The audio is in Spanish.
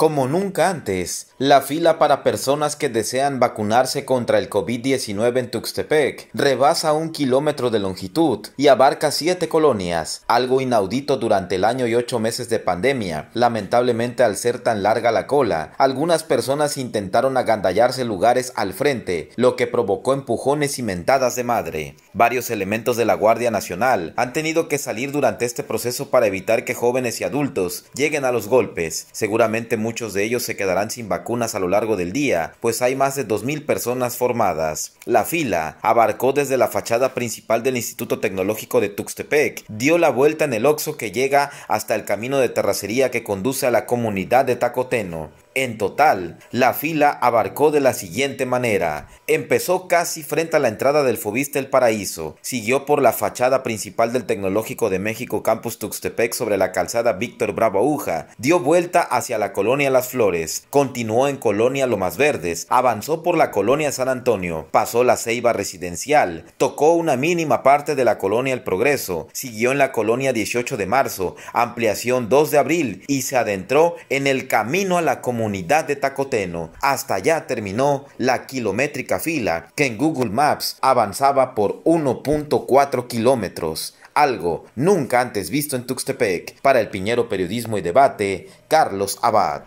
como nunca antes, la fila para personas que desean vacunarse contra el COVID-19 en Tuxtepec rebasa un kilómetro de longitud y abarca siete colonias, algo inaudito durante el año y ocho meses de pandemia. Lamentablemente, al ser tan larga la cola, algunas personas intentaron agandallarse lugares al frente, lo que provocó empujones y mentadas de madre. Varios elementos de la Guardia Nacional han tenido que salir durante este proceso para evitar que jóvenes y adultos lleguen a los golpes. Seguramente muchos de ellos se quedarán sin vacunas a lo largo del día, pues hay más de 2.000 personas formadas. La fila abarcó desde la fachada principal del Instituto Tecnológico de Tuxtepec, dio la vuelta en el Oxo que llega hasta el camino de terracería que conduce a la comunidad de Tacoteno. En total, la fila abarcó de la siguiente manera. Empezó casi frente a la entrada del Fobista El Paraíso, siguió por la fachada principal del Tecnológico de México Campus Tuxtepec sobre la calzada Víctor Bravo Uja. dio vuelta hacia la colonia Las Flores, continuó en colonia Lomas Verdes, avanzó por la colonia San Antonio, pasó la Ceiba Residencial, tocó una mínima parte de la colonia El Progreso, siguió en la colonia 18 de marzo, ampliación 2 de abril y se adentró en el camino a la comunidad comunidad de Tacoteno. Hasta allá terminó la kilométrica fila que en Google Maps avanzaba por 1.4 kilómetros. Algo nunca antes visto en Tuxtepec. Para el Piñero Periodismo y Debate, Carlos Abad.